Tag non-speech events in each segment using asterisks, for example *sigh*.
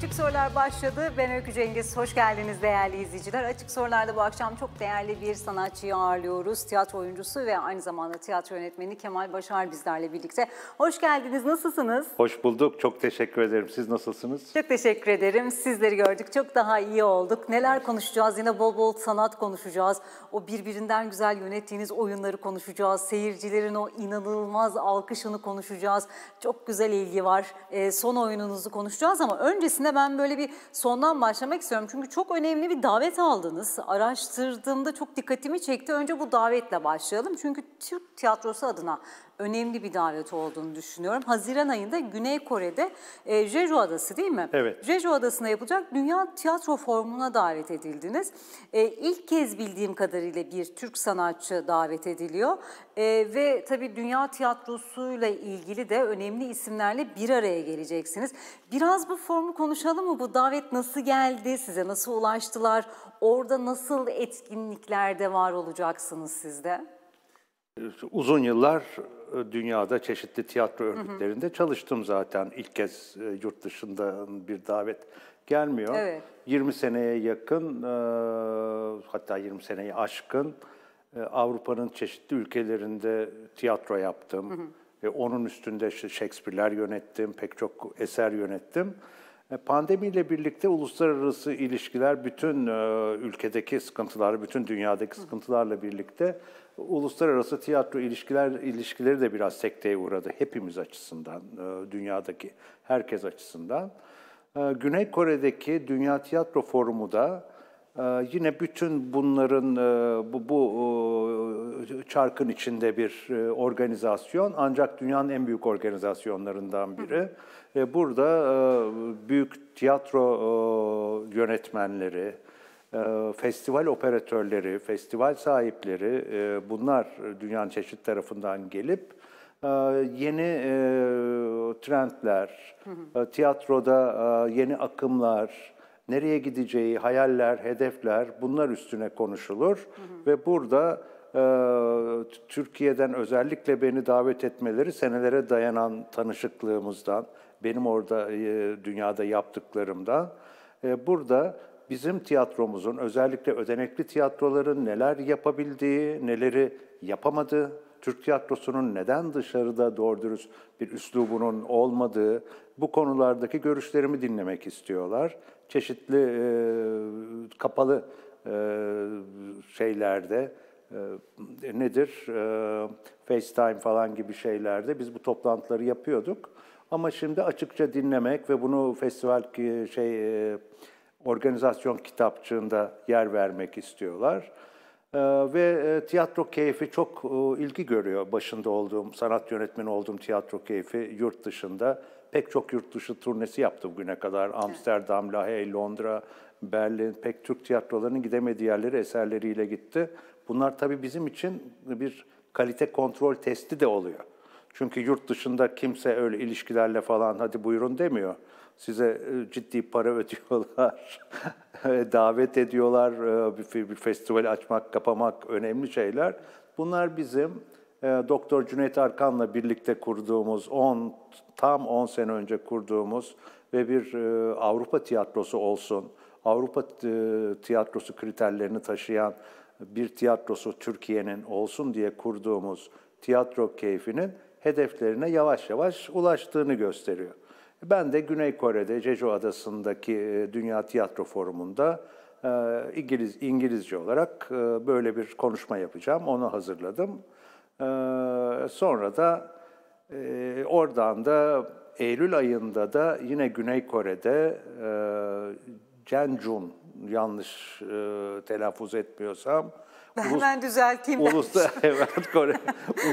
Açık Sorular başladı. Ben Öykü Cengiz. Hoş geldiniz değerli izleyiciler. Açık Sorular'da bu akşam çok değerli bir sanatçıyı ağırlıyoruz. Tiyatro oyuncusu ve aynı zamanda tiyatro yönetmeni Kemal Başar bizlerle birlikte. Hoş geldiniz. Nasılsınız? Hoş bulduk. Çok teşekkür ederim. Siz nasılsınız? Çok teşekkür ederim. Sizleri gördük. Çok daha iyi olduk. Neler konuşacağız? Yine bol bol sanat konuşacağız. O birbirinden güzel yönettiğiniz oyunları konuşacağız. Seyircilerin o inanılmaz alkışını konuşacağız. Çok güzel ilgi var. E, son oyununuzu konuşacağız ama öncesinde hemen böyle bir sondan başlamak istiyorum. Çünkü çok önemli bir davet aldınız. Araştırdığımda çok dikkatimi çekti. Önce bu davetle başlayalım. Çünkü Türk tiyatrosu adına önemli bir davet olduğunu düşünüyorum. Haziran ayında Güney Kore'de e, Jeju Adası değil mi? Evet. Jeju Adası'na yapılacak Dünya Tiyatro Forumu'na davet edildiniz. E, ilk kez bildiğim kadarıyla bir Türk sanatçı davet ediliyor. E, ve tabii Dünya Tiyatrosu'yla ilgili de önemli isimlerle bir araya geleceksiniz. Biraz bu formu konuşalım mı? Bu davet nasıl geldi? Size nasıl ulaştılar? Orada nasıl etkinliklerde var olacaksınız sizde? Ee, uzun yıllar e, dünyada çeşitli tiyatro örgütlerinde hı hı. çalıştım zaten. İlk kez e, yurt dışında bir davet gelmiyor. Evet. 20 seneye yakın e, hatta 20 seneyi aşkın Avrupa'nın çeşitli ülkelerinde tiyatro yaptım. Hı hı. Ve onun üstünde Shakespeare'ler yönettim, pek çok eser yönettim. Pandemiyle birlikte uluslararası ilişkiler bütün ülkedeki sıkıntılar, bütün dünyadaki sıkıntılarla birlikte uluslararası tiyatro ilişkiler ilişkileri de biraz sekteye uğradı hepimiz açısından, e, dünyadaki herkes açısından. E, Güney Kore'deki Dünya Tiyatro Forumu da e, yine bütün bunların bu, bu çarkın içinde bir organizasyon ancak dünyanın en büyük organizasyonlarından biri. Burada büyük tiyatro yönetmenleri, ee, festival operatörleri, festival sahipleri e, bunlar dünyanın çeşitli tarafından gelip e, yeni e, trendler, tiyatroda yeni akımlar, nereye gideceği, hayaller, hedefler bunlar üstüne konuşulur ve burada Türkiye'den özellikle beni davet etmeleri senelere dayanan tanışıklığımızdan, benim orada dünyada yaptıklarımdan, burada bizim tiyatromuzun özellikle ödenekli tiyatroların neler yapabildiği, neleri yapamadığı, Türk tiyatrosunun neden dışarıda doğru dürüst bir üslubunun olmadığı, bu konulardaki görüşlerimi dinlemek istiyorlar. Çeşitli e, kapalı e, şeylerde, e, nedir, e, FaceTime falan gibi şeylerde biz bu toplantıları yapıyorduk. Ama şimdi açıkça dinlemek ve bunu festival şey... E, organizasyon kitapçığında yer vermek istiyorlar. Ee, ve e, tiyatro keyfi çok e, ilgi görüyor başında olduğum, sanat yönetmeni olduğum tiyatro keyfi yurt dışında. Pek çok yurt dışı turnesi yaptım güne kadar. Amsterdam, Lahey, Londra, Berlin, pek Türk tiyatrolarının gidemediği yerleri eserleriyle gitti. Bunlar tabii bizim için bir kalite kontrol testi de oluyor. Çünkü yurt dışında kimse öyle ilişkilerle falan hadi buyurun demiyor size e, ciddi para *laughs* ödüyorlar, davet ediyorlar, e, bir festival açmak, kapamak önemli şeyler. Bunlar bizim e, Doktor Cüneyt Arkan'la birlikte kurduğumuz, 10 tam 10 sene önce kurduğumuz ve bir Avrupa tiyatrosu olsun, Avrupa tiyatrosu kriterlerini taşıyan bir tiyatrosu Türkiye'nin olsun diye kurduğumuz tiyatro keyfinin hedeflerine yavaş yavaş ulaştığını gösteriyor. Ben de Güney Kore'de Jeju Adası'ndaki e, Dünya Tiyatro Forumu'nda e, İngiliz İngilizce olarak e, böyle bir konuşma yapacağım. Onu hazırladım. Sonra da oradan da Eylül ayında da yine Güney Kore'de Jeonjun yanlış telaffuz etmiyorsam ben hemen düzelteyim. Uluslar, *laughs* evet, Kore,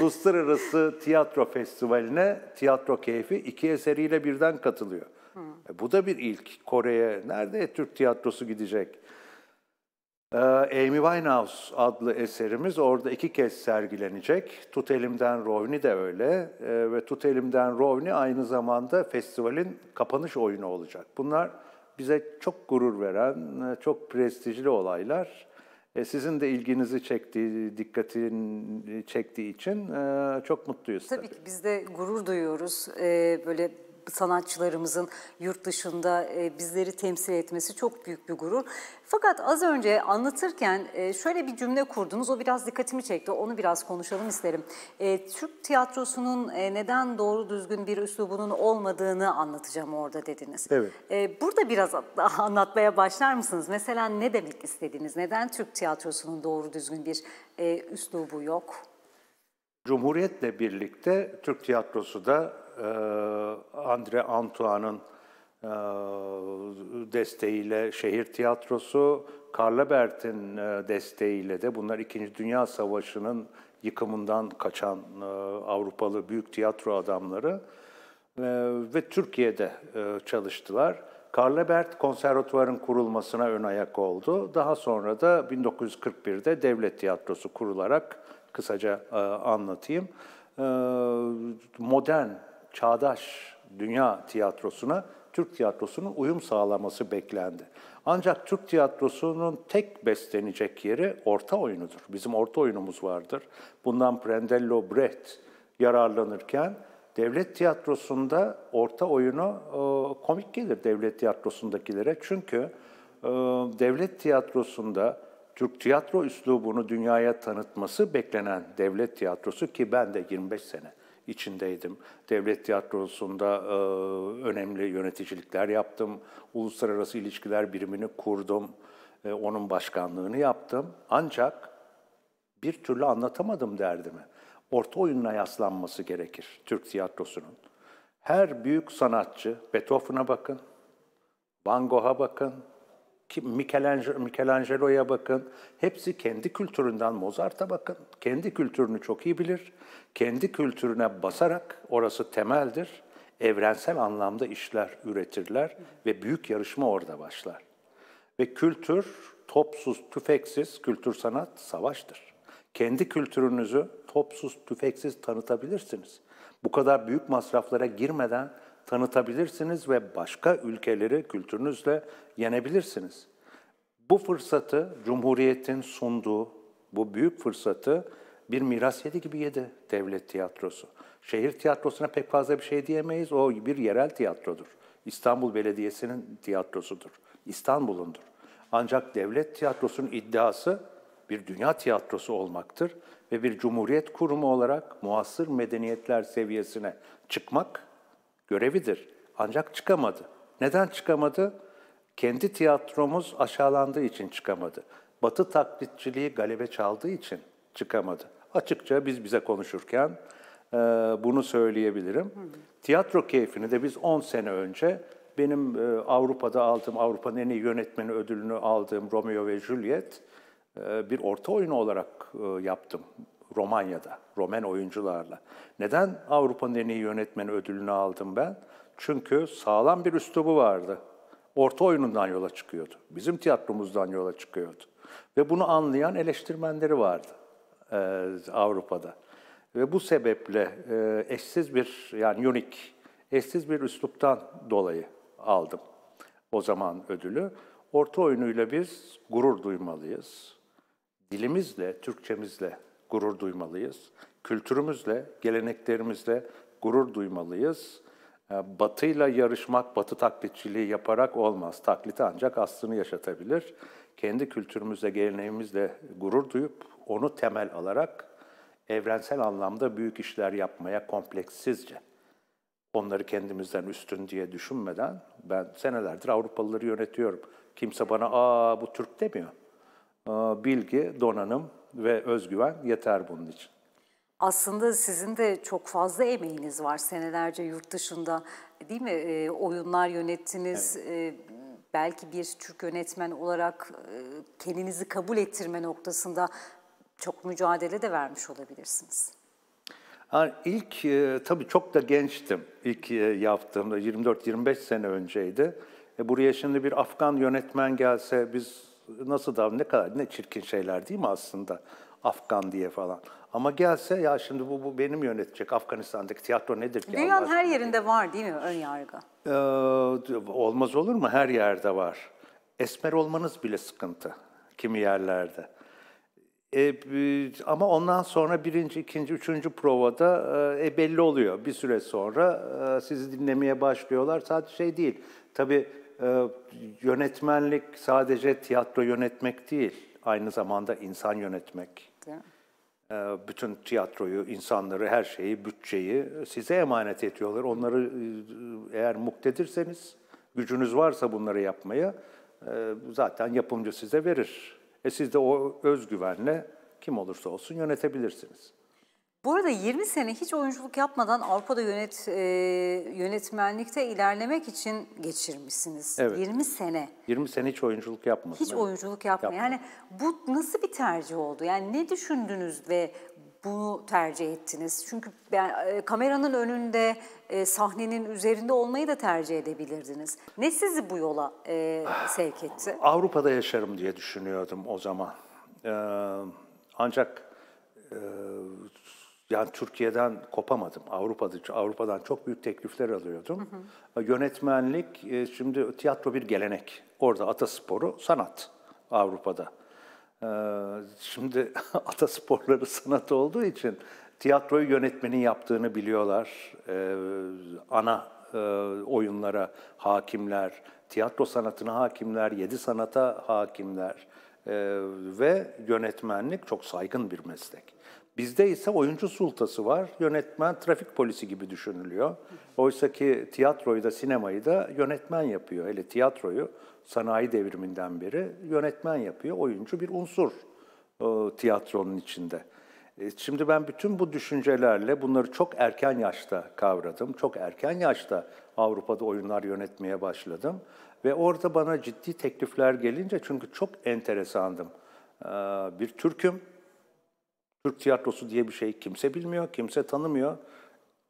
Uluslararası Tiyatro Festivali'ne tiyatro keyfi iki eseriyle birden katılıyor. Hı. Hmm. E, bu da bir ilk. Kore'ye nerede Türk tiyatrosu gidecek? Ee, Amy Winehouse adlı eserimiz orada iki kez sergilenecek. Tut Elimden Rovni de öyle ee, ve Tut Elimden Rovni aynı zamanda festivalin kapanış oyunu olacak. Bunlar bize çok gurur veren, e, çok prestijli olaylar. E, sizin de ilginizi çektiği, dikkatin çektiği için e, çok mutluyuz. Tabii, tabii ki biz de gurur duyuyoruz. E, böyle sanatçılarımızın yurt dışında e, bizleri temsil etmesi çok büyük bir gurur. Fakat az önce anlatırken e, şöyle bir cümle kurdunuz. O biraz dikkatimi çekti. Onu biraz konuşalım isterim. E, Türk tiyatrosunun neden doğru düzgün bir üslubunun olmadığını anlatacağım orada dediniz. Evet. burada biraz *laughs* anlatmaya başlar mısınız? Mesela ne demek istediniz? Neden Türk tiyatrosunun doğru düzgün bir üslubu yok? Cumhuriyetle birlikte Türk tiyatrosu da ee, Andre Antoine'ın e, desteğiyle şehir tiyatrosu, Karlabert'in e, desteğiyle de bunlar İkinci Dünya Savaşı'nın yıkımından kaçan e, Avrupalı büyük tiyatro adamları ve Türkiye'de çalıştılar. Karlebert Konservatuvar'ın kurulmasına ön ayak oldu. Daha sonra da 1941'de Devlet Tiyatrosu kurularak kısaca anlatayım. Modern çağdaş dünya tiyatrosuna, Türk tiyatrosunun uyum sağlaması beklendi. Ancak Türk tiyatrosunun tek beslenecek yeri orta oyunudur. Bizim orta oyunumuz vardır. Bundan Prendello Brecht yararlanırken devlet tiyatrosunda orta oyunu e, komik gelir devlet tiyatrosundakilere. Çünkü e, devlet tiyatrosunda Türk tiyatro üslubunu dünyaya tanıtması beklenen devlet tiyatrosu ki ben de 25 sene içindeydim. Devlet tiyatrosunda e, önemli yöneticilikler yaptım. Uluslararası ilişkiler birimini kurdum. E, onun başkanlığını yaptım. Ancak bir türlü anlatamadım derdimi. Orta oyununa yaslanması gerekir Türk tiyatrosunun. Her büyük sanatçı, Beethoven'a bakın, Van Gogh'a bakın, Michelangelo, Michelangelo'ya bakın. Hepsi kendi kültüründen Mozart'a bakın. Kendi kültürünü çok iyi bilir. Kendi kültürüne basarak orası temeldir. Evrensel anlamda işler üretirler ve büyük yarışma orada başlar. Ve kültür topsuz, tüfeksiz kültür sanat savaştır. Kendi kültürünüzü topsuz, tüfeksiz tanıtabilirsiniz. Bu kadar büyük masraflara girmeden tanıtabilirsiniz ve başka ülkeleri kültürünüzle yenebilirsiniz. Bu fırsatı Cumhuriyet'in sunduğu bu büyük fırsatı bir miras yedi gibi yedi devlet tiyatrosu. Şehir tiyatrosuna pek fazla bir şey diyemeyiz. O bir yerel tiyatrodur. İstanbul Belediyesi'nin tiyatrosudur. İstanbul'undur. Ancak devlet tiyatrosunun iddiası bir dünya tiyatrosu olmaktır ve bir cumhuriyet kurumu olarak muasır medeniyetler seviyesine çıkmak görevidir. Ancak çıkamadı. Neden çıkamadı? Kendi tiyatromuz aşağılandığı için çıkamadı. Batı taklitçiliği galebe çaldığı için çıkamadı. Açıkça biz bize konuşurken e, bunu söyleyebilirim. Hı. Tiyatro keyfini de biz 10 sene önce benim e, Avrupa'da aldığım, Avrupa'nın en iyi yönetmeni ödülünü aldığım Romeo ve Juliet e, bir orta oyunu olarak e, yaptım. Romanya'da, Romen oyuncularla. Neden Avrupa'nın en iyi yönetmeni ödülünü aldım ben? Çünkü sağlam bir üslubu vardı. Orta oyunundan yola çıkıyordu. Bizim tiyatromuzdan yola çıkıyordu. Ve bunu anlayan eleştirmenleri vardı e, Avrupa'da. Ve bu sebeple e, eşsiz bir, yani unik, eşsiz bir üsluptan dolayı aldım o zaman ödülü. Orta oyunuyla biz gurur duymalıyız. Dilimizle, Türkçemizle gurur duymalıyız. Kültürümüzle, geleneklerimizle gurur duymalıyız. Ee, batıyla yarışmak, batı taklitçiliği yaparak olmaz. Taklit ancak aslını yaşatabilir. Kendi kültürümüzle, geleneğimizle gurur duyup onu temel alarak evrensel anlamda büyük işler yapmaya kompleksizce, onları kendimizden üstün diye düşünmeden ben senelerdir Avrupalıları yönetiyorum. Kimse bana aa bu Türk demiyor. Ee, Bilgi, donanım, ve özgüven yeter bunun için. Aslında sizin de çok fazla emeğiniz var senelerce yurt dışında değil mi? E, oyunlar yönettiniz. Evet. E, belki bir Türk yönetmen olarak e, kendinizi kabul ettirme noktasında çok mücadele de vermiş olabilirsiniz. Yani ilk e, tabii çok da gençtim. ilk e, yaptığımda 24-25 sene önceydi. E, buraya şimdi bir Afgan yönetmen gelse biz nasıl da ne kadar ne çirkin şeyler değil mi aslında Afgan diye falan. Ama gelse ya şimdi bu, bu benim yönetecek Afganistan'daki tiyatro nedir ki? Dünyanın her yerinde var değil mi ön yargı? Ee, olmaz olur mu? Her yerde var. Esmer olmanız bile sıkıntı kimi yerlerde. E, ama ondan sonra birinci, ikinci, üçüncü provada e, e, belli oluyor. Bir süre sonra e, sizi dinlemeye başlıyorlar. Sadece şey değil. Tabii ee, yönetmenlik sadece tiyatro yönetmek değil, aynı zamanda insan yönetmek. Ee, bütün tiyatroyu, insanları, her şeyi, bütçeyi size emanet ediyorlar. Onları e, eğer muktedirseniz, gücünüz varsa bunları yapmaya e, zaten yapımcı size verir. E siz de o özgüvenle kim olursa olsun yönetebilirsiniz. Bu arada 20 sene hiç oyunculuk yapmadan Avrupa'da yönet e, yönetmenlikte ilerlemek için geçirmişsiniz. Evet. 20 sene. 20 sene hiç oyunculuk yapmadım. Hiç evet. oyunculuk yapma. yapma. Yani bu nasıl bir tercih oldu? Yani ne düşündünüz ve bunu tercih ettiniz? Çünkü ben, e, kameranın önünde, e, sahnenin üzerinde olmayı da tercih edebilirdiniz. Ne sizi bu yola e, sevk etti? Avrupa'da yaşarım diye düşünüyordum o zaman. Ee, ancak e, yani Türkiye'den kopamadım. Avrupa'da Avrupa'dan çok büyük teklifler alıyordum. Hı hı. Yönetmenlik e, şimdi tiyatro bir gelenek. Orada atasporu sanat Avrupa'da. E, şimdi *laughs* atasporları sanat olduğu için tiyatroyu yönetmenin yaptığını biliyorlar. E, ana oyunlara hakimler, tiyatro sanatına hakimler, yedi sanata hakimler ve yönetmenlik çok saygın bir meslek. Bizde ise oyuncu sultası var, yönetmen trafik polisi gibi düşünülüyor. Oysa ki tiyatroyu da sinemayı da yönetmen yapıyor. Hele tiyatroyu sanayi devriminden beri yönetmen yapıyor. Oyuncu bir unsur e, tiyatronun içinde. E, şimdi ben bütün bu düşüncelerle bunları çok erken yaşta kavradım. Çok erken yaşta Avrupa'da oyunlar yönetmeye başladım. Ve orada bana ciddi teklifler gelince çünkü çok enteresandım. E, bir Türk'üm Türk tiyatrosu diye bir şey kimse bilmiyor, kimse tanımıyor.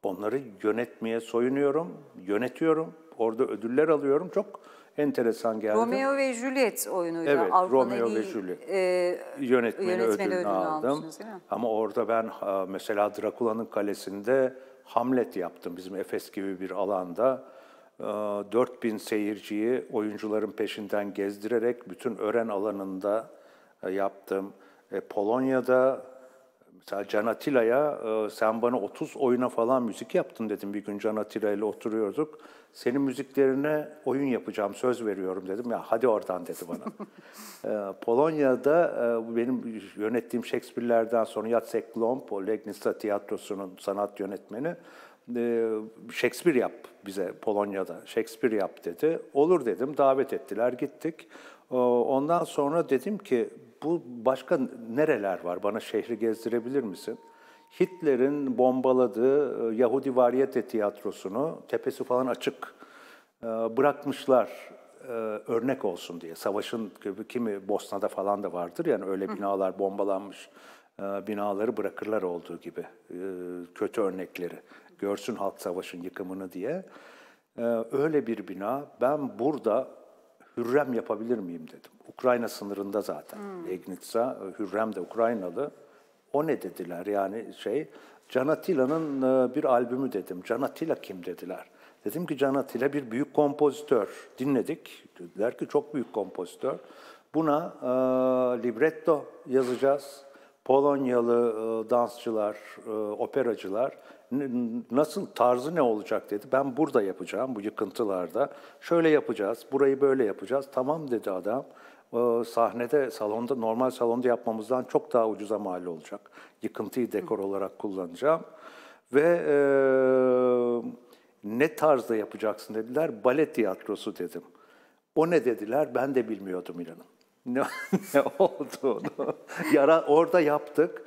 Onları yönetmeye soyunuyorum, yönetiyorum. Orada ödüller alıyorum. Çok enteresan geldi. Romeo ve Juliet oyunuydu. Evet, Avrupa'da Romeo ve Juliet. E, yönetmeni, ödülünü, ödülünü aldım. Ama orada ben mesela Drakula'nın kalesinde Hamlet yaptım. Bizim Efes gibi bir alanda. 4000 ee, seyirciyi oyuncuların peşinden gezdirerek bütün öğren alanında e, yaptım. E, Polonya'da Mesela Can Atilla'ya e, sen bana 30 oyuna falan müzik yaptın dedim. Bir gün Can Atilla ile oturuyorduk. Senin müziklerine oyun yapacağım, söz veriyorum dedim. Ya hadi oradan dedi bana. *laughs* E, Polonya'da e, benim yönettiğim Shakespeare'lerden sonra Jacek Lomp, o Legnica Tiyatrosu'nun sanat yönetmeni, Shakespeare yap bize Polonya'da, Shakespeare yap dedi. Olur dedim, davet ettiler, gittik. Ondan sonra dedim ki bu başka nereler var? Bana şehri gezdirebilir misin? Hitler'in bombaladığı e, Yahudi Variyete Tiyatrosu'nu tepesi falan açık e, bırakmışlar e, örnek olsun diye. Savaşın kimi Bosna'da falan da vardır yani öyle binalar bombalanmış binaları bırakırlar olduğu gibi kötü örnekleri. Görsün halk savaşın yıkımını diye. Öyle bir bina ben burada Hürrem yapabilir miyim dedim. Ukrayna sınırında zaten. Hmm. Legnitsa, e, Hürrem de Ukraynalı. O ne dediler yani şey, Can Atilla'nın e, bir albümü dedim. Can Atilla kim dediler. Dedim ki Can Atilla bir büyük kompozitör. Dinledik. Dediler ki çok büyük kompozitör. Buna e, libretto yazacağız. Polonyalı e, dansçılar, e, operacılar nasıl tarzı ne olacak dedi. Ben burada yapacağım bu yıkıntılarda. Şöyle yapacağız, burayı böyle yapacağız. Tamam dedi adam. Sahnede, salonda, normal salonda yapmamızdan çok daha ucuza mal olacak. Yıkıntıyı dekor olarak kullanacağım. Ve e, ne tarzda yapacaksın dediler. Bale tiyatrosu dedim. O ne dediler ben de bilmiyordum inanın ne, *laughs* ne olduğunu *laughs* yara orada yaptık.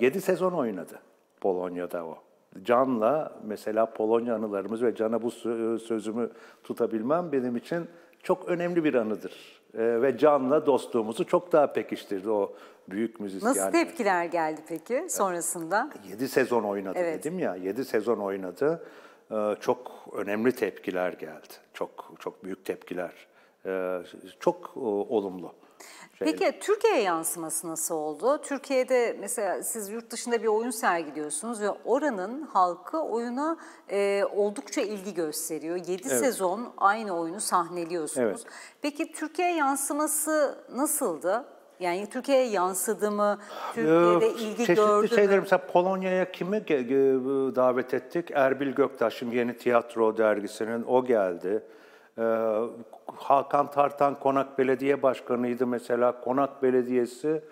7 ee, sezon oynadı Polonya'da o. Can'la mesela Polonya anılarımız ve Can'a bu sözümü tutabilmem benim için çok önemli bir anıdır. Ee, ve Can'la dostluğumuzu çok daha pekiştirdi o büyük müzisyen. Nasıl tepkiler geldi peki sonrasında? 7 sezon oynadı evet. dedim ya. 7 sezon oynadı. Ee, çok önemli tepkiler geldi. Çok çok büyük tepkiler. çok olumlu. Şey. Peki Türkiye'ye yansıması nasıl oldu? Türkiye'de mesela siz yurt dışında bir oyun sergiliyorsunuz ve oranın halkı oyuna e, oldukça ilgi gösteriyor. 7 evet. sezon aynı oyunu sahneliyorsunuz. Evet. Peki Türkiye yansıması nasıldı? Yani Türkiye'ye yansıdı mı? Türkiye'de ilgi Çeşitli gördü Çeşitli şeyler mesela Polonya'ya kimi davet ettik? Erbil Göktaş, Yeni Tiyatro dergisinin o geldi. Ee, Hakan Tartan Konak Belediye Başkanı'ydı mesela. Konak Belediyesi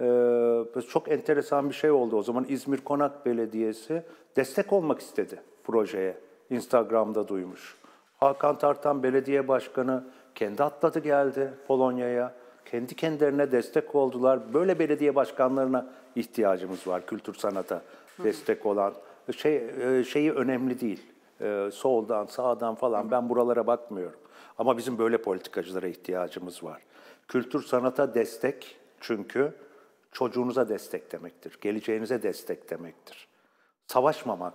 e, çok enteresan bir şey oldu. O zaman İzmir Konak Belediyesi destek olmak istedi projeye. Instagram'da duymuş. Hakan Tartan Belediye Başkanı kendi atladı geldi Polonya'ya. Kendi kendilerine destek oldular. Böyle belediye başkanlarına ihtiyacımız var kültür sanata destek olan. Şey e, şeyi önemli değil e, soldan, sağdan falan ben buralara bakmıyorum. Ama bizim böyle politikacılara ihtiyacımız var. Kültür sanata destek çünkü çocuğunuza destek demektir, geleceğinize destek demektir. Savaşmamak,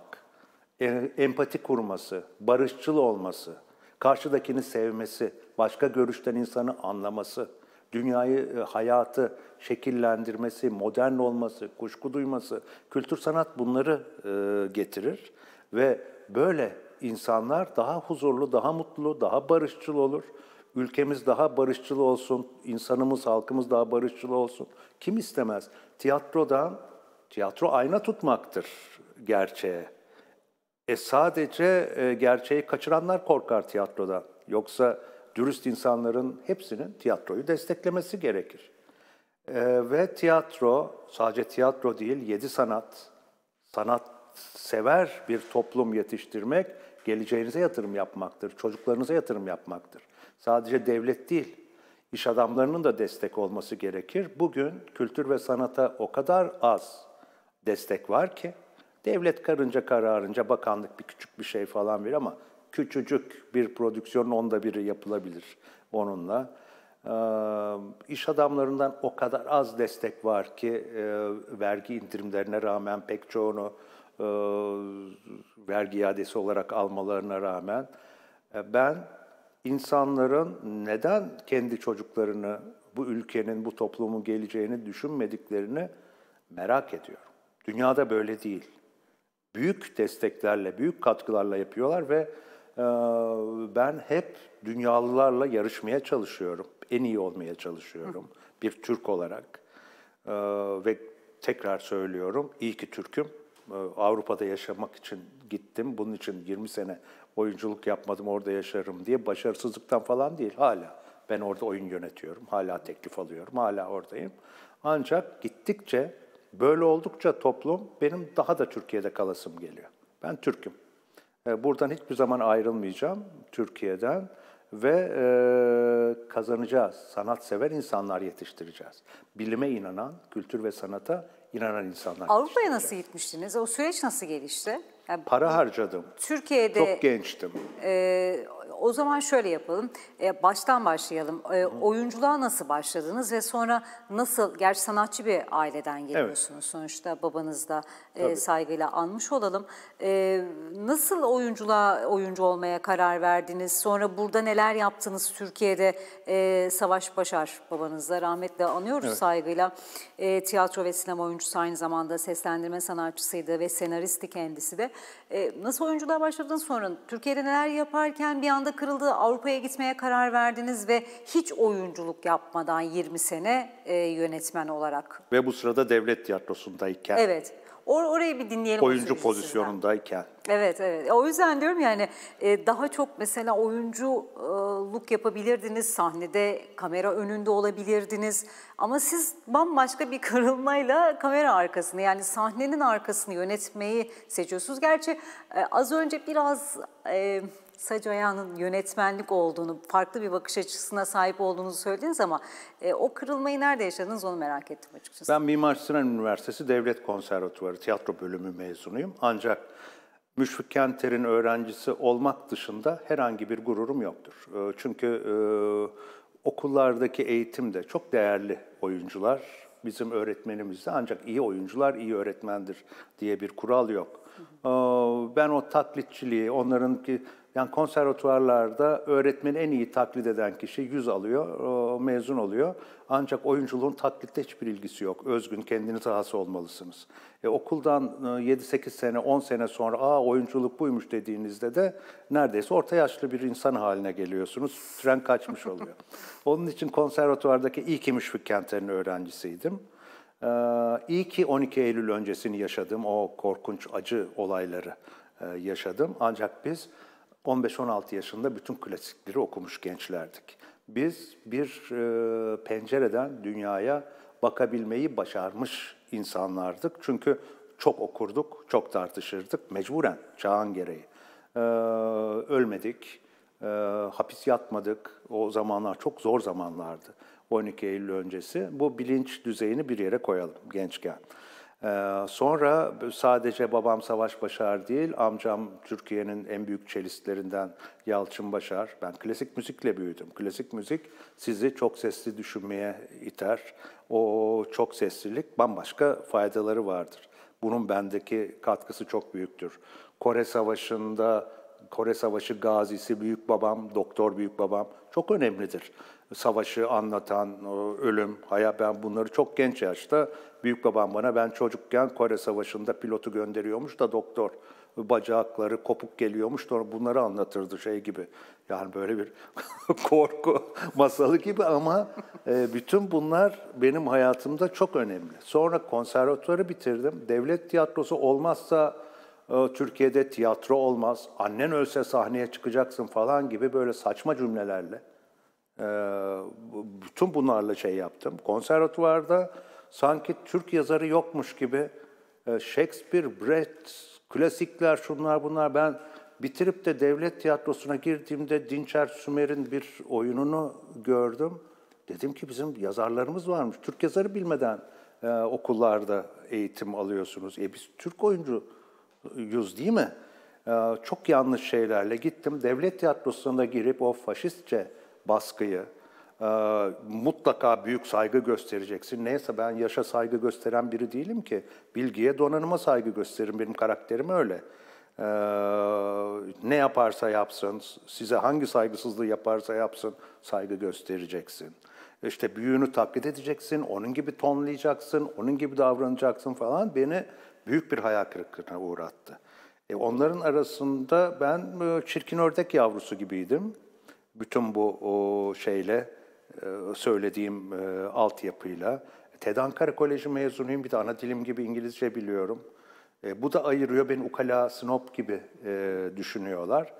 empati kurması, barışçıl olması, karşıdakini sevmesi, başka görüşten insanı anlaması, dünyayı, e, hayatı şekillendirmesi, modern olması, kuşku duyması, kültür sanat bunları e, getirir ve Böyle insanlar daha huzurlu, daha mutlu, daha barışçıl olur. Ülkemiz daha barışçıl olsun, insanımız, halkımız daha barışçıl olsun. Kim istemez? Tiyatrodan, tiyatro ayna tutmaktır gerçeğe. E sadece e, gerçeği kaçıranlar korkar tiyatrodan. Yoksa dürüst insanların hepsinin tiyatroyu desteklemesi gerekir. E, ve tiyatro, sadece tiyatro değil, yedi sanat, sanat sever bir toplum yetiştirmek geleceğinize yatırım yapmaktır, çocuklarınıza yatırım yapmaktır. Sadece devlet değil, iş adamlarının da destek olması gerekir. Bugün kültür ve sanata o kadar az destek var ki, devlet karınca kararınca bakanlık bir küçük bir şey falan verir ama küçücük bir prodüksiyonun onda biri yapılabilir onunla. Ee, iş adamlarından o kadar az destek var ki e, vergi indirimlerine rağmen pek çoğunu e, vergi iadesi olarak almalarına rağmen e, ben insanların neden kendi çocuklarını bu ülkenin, bu toplumun geleceğini düşünmediklerini merak ediyorum. Dünyada böyle değil. Büyük desteklerle, büyük katkılarla yapıyorlar ve e, ben hep dünyalılarla yarışmaya çalışıyorum. En iyi olmaya çalışıyorum bir Türk olarak. ve tekrar söylüyorum, iyi ki Türk'üm ee, Avrupa'da yaşamak için gittim. Bunun için 20 sene oyunculuk yapmadım orada yaşarım diye. Başarısızlıktan falan değil hala. Ben orada oyun yönetiyorum. Hala teklif alıyorum. Hala oradayım. Ancak gittikçe böyle oldukça toplum benim daha da Türkiye'de kalasım geliyor. Ben Türk'üm. Ee, buradan hiçbir zaman ayrılmayacağım Türkiye'den ve e, kazanacağız. Sanatsever insanlar yetiştireceğiz. Bilime inanan, kültür ve sanata inanan insanlar. Avrupa'ya nasıl gitmiştiniz? O süreç nasıl gelişti? Yani Para harcadım. Türkiye'de çok gençtim. E, o zaman şöyle yapalım. E, baştan başlayalım. E, oyunculuğa nasıl başladınız ve sonra nasıl, gerçi sanatçı bir aileden geliyorsunuz evet. sonuçta babanız da e, saygıyla anmış olalım. E, nasıl oyunculuğa, oyuncu olmaya karar verdiniz? Sonra burada neler yaptınız? Türkiye'de e, Savaş Başar babanızla rahmetle anıyoruz evet. saygıyla. E, tiyatro ve sinema oyuncusu aynı zamanda seslendirme sanatçısıydı ve senaristi kendisi de. E, nasıl oyunculuğa başladınız sonra? Türkiye'de neler yaparken bir anda kırıldı, Avrupa'ya gitmeye karar verdiniz ve hiç oyunculuk yapmadan 20 sene e, yönetmen olarak. Ve bu sırada devlet tiyatrosundayken. Evet. Or orayı bir dinleyelim. Oyuncu pozisyonundayken. Evet, evet. O yüzden diyorum yani e, daha çok mesela oyunculuk yapabilirdiniz, sahnede kamera önünde olabilirdiniz. Ama siz bambaşka bir *laughs* kırılmayla kamera arkasını yani sahnenin arkasını yönetmeyi seçiyorsunuz. Gerçi e, az önce biraz... E, Sadece ayağının yönetmenlik olduğunu, farklı bir bakış açısına sahip olduğunu söylediniz ama e, o kırılmayı nerede yaşadınız onu merak ettim açıkçası. Ben Mimar Sinan Üniversitesi Devlet Konservatuvarı tiyatro bölümü mezunuyum. Ancak Müşfik Kenter'in öğrencisi olmak dışında herhangi bir gururum yoktur. E, çünkü e, okullardaki eğitimde çok değerli oyuncular bizim öğretmenimizde ancak iyi oyuncular iyi öğretmendir diye bir kural yok. E, ben o taklitçiliği, onların ki yani konservatuvarlarda öğretmeni en iyi taklit eden kişi yüz alıyor, mezun oluyor. Ancak oyunculuğun taklitte hiçbir ilgisi yok. Özgün, kendini sahası olmalısınız. E, okuldan 7-8 e, sene, 10 sene sonra aa oyunculuk buymuş dediğinizde de neredeyse orta yaşlı bir insan haline geliyorsunuz. Tren kaçmış oluyor. *laughs* Onun için konservatuvardaki e, iyi ki Müşfik Kenter'in öğrencisiydim. Ee, iyi ki 12 Eylül öncesini yaşadım, o korkunç acı olayları e, yaşadım. Ancak biz 15-16 yaşında bütün klasikleri okumuş gençlerdik. Biz bir e, pencereden dünyaya bakabilmeyi başarmış insanlardık. Çünkü çok okurduk, çok tartışırdık mecburen çağın gereği. E, ölmedik, e, hapis yatmadık. O zamanlar çok zor zamanlardı. 12 Eylül öncesi. Bu bilinç düzeyini bir yere koyalım gençken. Ee, sonra sadece babam Savaş Başar değil, amcam Türkiye'nin en büyük çelistlerinden Yalçın Başar. Ben klasik müzikle büyüdüm. Klasik müzik sizi çok sesli düşünmeye iter. O çok seslilik bambaşka faydaları vardır. Bunun bendeki katkısı çok büyüktür. Kore Savaşı'nda Kore Savaşı gazisi büyük babam, doktor büyük babam çok önemlidir. Savaşı anlatan, ölüm, hayat ben bunları çok genç yaşta büyük babam bana ben çocukken Kore Savaşı'nda pilotu gönderiyormuş da doktor bacakları kopuk geliyormuş da bunları anlatırdı şey gibi. Yani böyle bir *laughs* korku masalı gibi ama e, bütün bunlar benim hayatımda çok önemli. Sonra konservatuarı bitirdim. Devlet tiyatrosu olmazsa Türkiye'de tiyatro olmaz, annen ölse sahneye çıkacaksın falan gibi böyle saçma cümlelerle e, bütün bunlarla şey yaptım. Konservatuvarda sanki Türk yazarı yokmuş gibi e, Shakespeare, Brett, klasikler şunlar bunlar ben bitirip de devlet tiyatrosuna girdiğimde Dinçer Sümer'in bir oyununu gördüm. Dedim ki bizim yazarlarımız varmış. Türk yazarı bilmeden e, okullarda eğitim alıyorsunuz. E biz Türk oyuncu yüz değil mi? Ee, çok yanlış şeylerle gittim. Devlet tiyatrosuna girip o faşistçe baskıyı, e, mutlaka büyük saygı göstereceksin. Neyse ben yaşa saygı gösteren biri değilim ki. Bilgiye, donanıma saygı gösterim. Benim karakterim öyle. Ee, ne yaparsa yapsın, size hangi saygısızlığı yaparsa yapsın saygı göstereceksin. İşte büyüğünü taklit edeceksin, onun gibi tonlayacaksın, onun gibi davranacaksın falan. Beni büyük bir hayal kırıklığına uğrattı. E, onların arasında ben e, çirkin ördek yavrusu gibiydim. Bütün bu o şeyle, e, söylediğim e, altyapıyla. TED Ankara Koleji mezunuyum, bir de ana dilim gibi İngilizce biliyorum. E, bu da ayırıyor, beni ukala, snop gibi e, düşünüyorlar.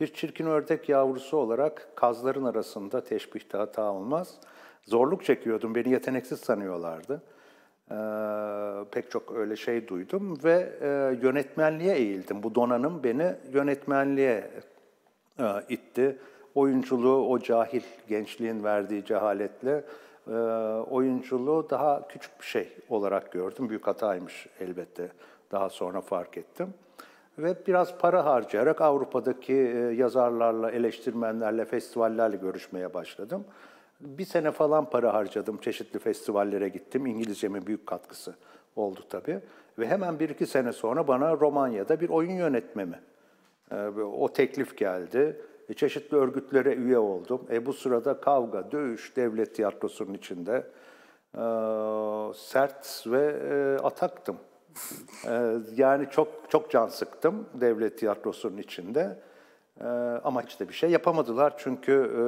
Bir çirkin ördek yavrusu olarak kazların arasında teşbihte hata olmaz. Zorluk çekiyordum, beni yeteneksiz sanıyorlardı e, pek çok öyle şey duydum ve e, yönetmenliğe eğildim. Bu donanım beni yönetmenliğe e, itti. Oyunculuğu o cahil gençliğin verdiği cehaletle e, oyunculuğu daha küçük bir şey olarak gördüm. Büyük hataymış elbette. Daha sonra fark ettim. Ve biraz para harcayarak Avrupa'daki e, yazarlarla, eleştirmenlerle, festivallerle görüşmeye başladım bir sene falan para harcadım. Çeşitli festivallere gittim. İngilizcemin büyük katkısı oldu tabii. Ve hemen bir iki sene sonra bana Romanya'da bir oyun yönetmemi, e, o teklif geldi. E, çeşitli örgütlere üye oldum. E bu sırada kavga, dövüş devlet tiyatrosunun içinde e, sert ve ataktım. yani çok çok can sıktım devlet tiyatrosunun içinde. Ee, ama işte bir şey yapamadılar çünkü e,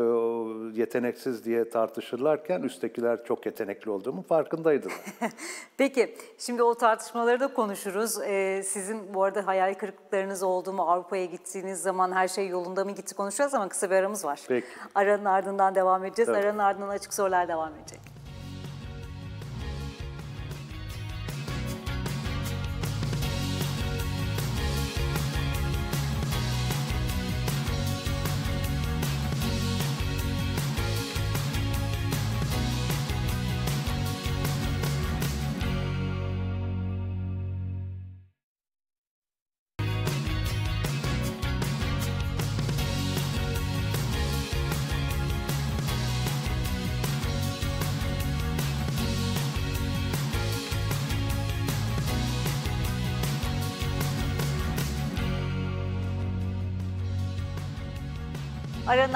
yeteneksiz diye tartışırlarken üsttekiler çok yetenekli olduğumun farkındaydılar. *laughs* Peki, şimdi o tartışmaları da konuşuruz. Ee, sizin bu arada hayal kırıklıklarınız oldu mu? Avrupa'ya gittiğiniz zaman her şey yolunda mı gitti konuşacağız ama kısa bir aramız var. Peki. Aranın ardından devam edeceğiz. Tabii. Aranın ardından açık sorular devam edecek.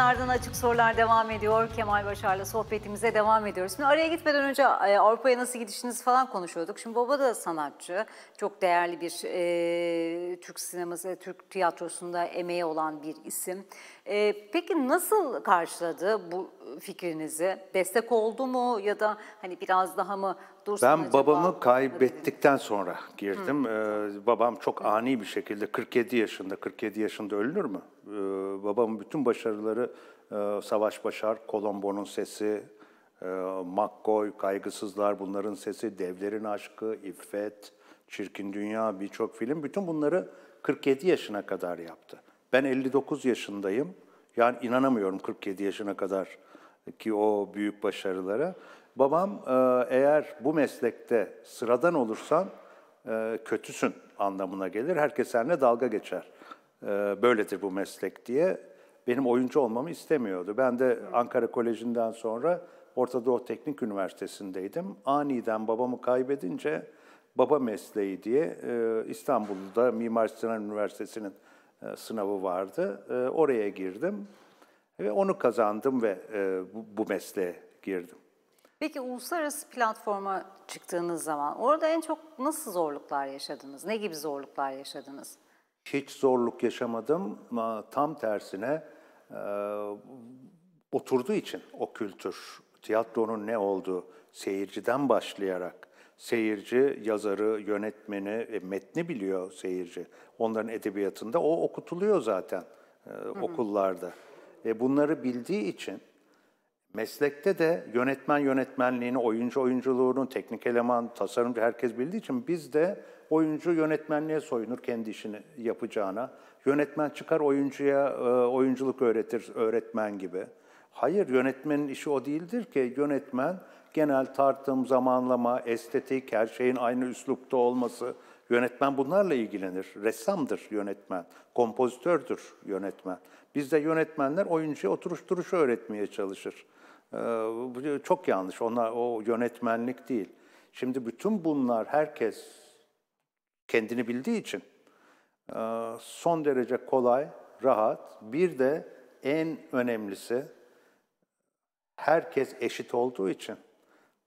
ardından açık sorular devam ediyor. Kemal Başar'la sohbetimize devam ediyoruz. Şimdi araya gitmeden önce e, Avrupa'ya nasıl gidişiniz falan konuşuyorduk. Şimdi baba da sanatçı. Çok değerli bir e, Türk sineması, Türk tiyatrosunda emeği olan bir isim. E, peki nasıl karşıladı bu fikrinizi? Destek oldu mu ya da hani biraz daha mı dursun Ben acaba? babamı kaybettikten sonra girdim. Ee, babam çok Hı. ani bir şekilde 47 yaşında, 47 yaşında ölünür mü? Ee, babamın bütün başarıları e, Savaş Başar, Kolombo'nun sesi, e, McCoy, Kaygısızlar, bunların sesi, Devlerin Aşkı, İffet, Çirkin Dünya, birçok film. Bütün bunları 47 yaşına kadar yaptı. Ben 59 yaşındayım. Yani inanamıyorum 47 yaşına kadar ki o büyük başarılara. Babam e, eğer bu meslekte sıradan olursan e, kötüsün anlamına gelir. Herkes seninle dalga geçer. E, böyledir bu meslek diye benim oyuncu olmamı istemiyordu. Ben de Ankara Koleji'nden sonra Orta Doğu Teknik Üniversitesi'ndeydim. Aniden babamı kaybedince baba mesleği diye İstanbul'da Mimar Sinan Üniversitesi'nin e, sınavı vardı. E, oraya girdim ve onu kazandım ve e, bu mesleğe girdim. Peki uluslararası platforma çıktığınız zaman orada en çok nasıl zorluklar yaşadınız? Ne gibi zorluklar yaşadınız? Hiç zorluk yaşamadım. Tam tersine oturduğu için o kültür, tiyatronun ne olduğu, seyirciden başlayarak seyirci, yazarı, yönetmeni, e, metni biliyor seyirci. Onların edebiyatında o okutuluyor zaten e, okullarda. E, bunları bildiği için meslekte de yönetmen yönetmenliğini, oyuncu oyunculuğunu, teknik eleman, tasarımcı herkes bildiği için biz de oyuncu yönetmenliğe soyunur kendi işini yapacağına. Yönetmen çıkar oyuncuya e, oyunculuk öğretir öğretmen gibi. Hayır yönetmenin işi o değildir ki yönetmen genel tartım, zamanlama, estetik, her şeyin aynı üslupta olması. Yönetmen bunlarla ilgilenir. Ressamdır yönetmen, kompozitördür yönetmen. Bizde yönetmenler oyuncuya oturuş duruşu öğretmeye çalışır. Ee, çok yanlış. Onlar o yönetmenlik değil. Şimdi bütün bunlar herkes kendini bildiği için e, son derece kolay, rahat. Bir de en önemlisi herkes eşit olduğu için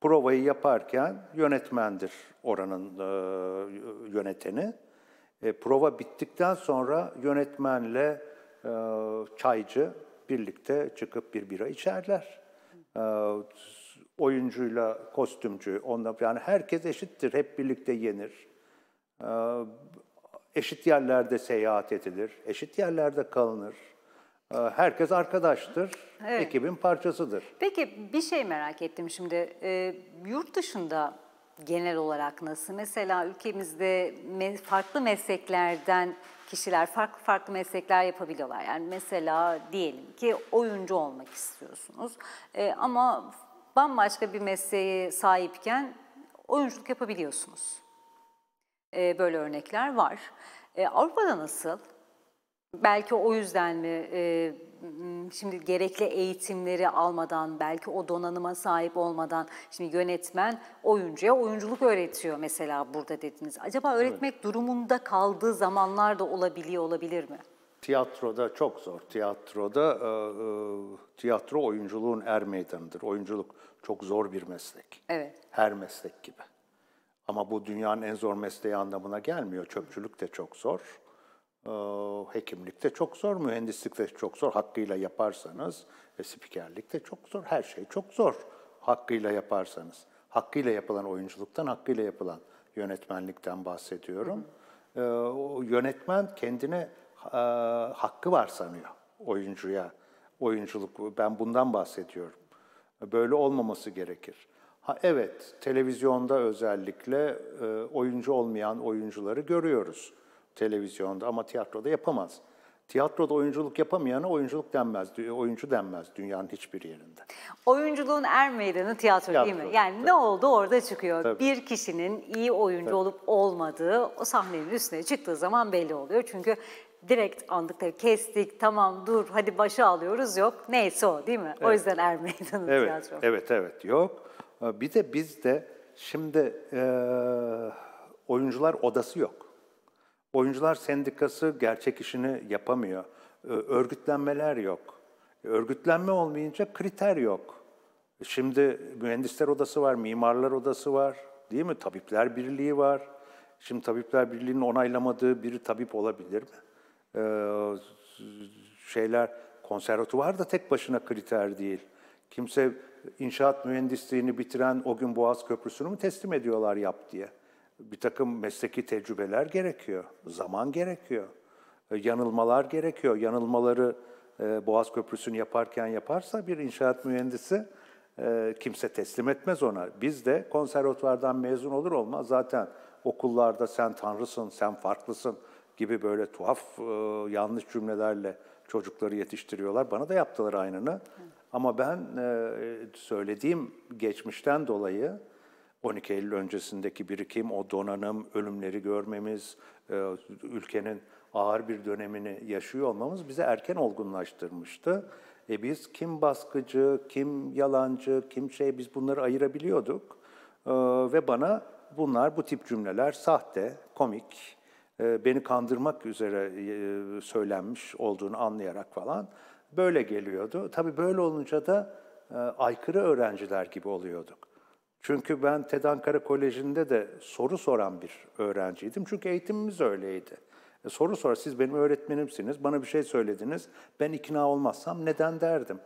provayı yaparken yönetmendir oranın e, yöneteni. E, prova bittikten sonra yönetmenle e, çaycı birlikte çıkıp bir bira içerler. E, oyuncuyla kostümcü, onunla, yani herkes eşittir, hep birlikte yenir. E, eşit yerlerde seyahat edilir, eşit yerlerde kalınır. Ee, herkes arkadaştır, evet. ekibin parçasıdır. Peki bir şey merak ettim şimdi. E, yurt dışında genel olarak nasıl? Mesela ülkemizde farklı mesleklerden kişiler farklı farklı meslekler yapabiliyorlar. Yani mesela diyelim ki oyuncu olmak istiyorsunuz ee, ama bambaşka bir mesleğe sahipken oyunculuk yapabiliyorsunuz. böyle örnekler var. Avrupa'da nasıl? Belki o yüzden mi e, şimdi gerekli eğitimleri almadan, belki o donanıma sahip olmadan şimdi yönetmen oyuncuya oyunculuk öğretiyor mesela burada dediniz. Acaba öğretmek evet. durumunda kaldığı zamanlar da olabiliyor olabilir mi? Tiyatroda çok zor. Tiyatroda e, e, tiyatro oyunculuğun er meydanıdır. Oyunculuk çok zor bir meslek. Evet. Her meslek gibi. Ama bu dünyanın en zor mesleği anlamına gelmiyor. Çöpçülük de çok zor. Ee, hekimlikte çok zor, mühendislikte çok zor. Hakkıyla yaparsanız ve spikerlikte çok zor. Her şey çok zor hakkıyla yaparsanız. Hakkıyla yapılan oyunculuktan, hakkıyla yapılan yönetmenlikten bahsediyorum. Hı ee, O yönetmen kendine hakkı var sanıyor oyuncuya. Oyunculuk, ben bundan bahsediyorum. Böyle olmaması gerekir. Ha evet, televizyonda özellikle e, oyuncu olmayan oyuncuları görüyoruz televizyonda ama tiyatroda yapamaz. Tiyatroda oyunculuk yapamayana oyunculuk denmez, oyuncu denmez dünyanın hiçbir yerinde. Oyunculuğun er meydanı tiyatro, tiyatro değil mi? Yani tabii. ne oldu orada çıkıyor. Tabii. Bir kişinin iyi oyuncu tabii. olup olmadığı o sahnenin üstüne çıktığı zaman belli oluyor. Çünkü direkt andıkları kestik, tamam dur hadi başa alıyoruz yok. Neyse o değil mi? Evet. O yüzden er meydanı evet, tiyatro. Evet, evet yok. Ee, bir de bizde şimdi e, oyuncular odası yok. Oyuncular sendikası gerçek işini yapamıyor. Örgütlenmeler yok. Örgütlenme olmayınca kriter yok. Şimdi mühendisler odası var, mimarlar odası var, değil mi? Tabipler Birliği var. Şimdi Tabipler Birliği'nin onaylamadığı biri tabip olabilir mi? Ee, şeyler, konservatuvar da tek başına kriter değil. Kimse inşaat mühendisliğini bitiren o gün Boğaz Köprüsü'nü mü teslim ediyorlar yap diye? bir takım mesleki tecrübeler gerekiyor, zaman gerekiyor, e, yanılmalar gerekiyor. Yanılmaları e, Boğaz Köprüsü'nü yaparken yaparsa bir inşaat mühendisi e, kimse teslim etmez ona. Biz de konservatuvardan mezun olur olmaz zaten okullarda sen tanrısın, sen farklısın gibi böyle tuhaf yanlış cümlelerle çocukları yetiştiriyorlar. Bana da yaptılar aynını. Ama ben söylediğim geçmişten dolayı 12 Eylül öncesindeki birikim, o donanım, ölümleri görmemiz, e, ülkenin ağır bir dönemini yaşıyor olmamız bizi erken olgunlaştırmıştı. E biz kim baskıcı, kim yalancı, kim şey biz bunları ayırabiliyorduk. E, ve bana bunlar, bu tip cümleler sahte, komik, e, beni kandırmak üzere e, söylenmiş olduğunu anlayarak falan böyle geliyordu. Tabii böyle olunca da e, aykırı öğrenciler gibi oluyorduk. Çünkü ben TED Ankara Koleji'nde de soru soran bir öğrenciydim. Çünkü eğitimimiz öyleydi. E, soru sor, siz benim öğretmenimsiniz, bana bir şey söylediniz, ben ikna olmazsam neden derdim.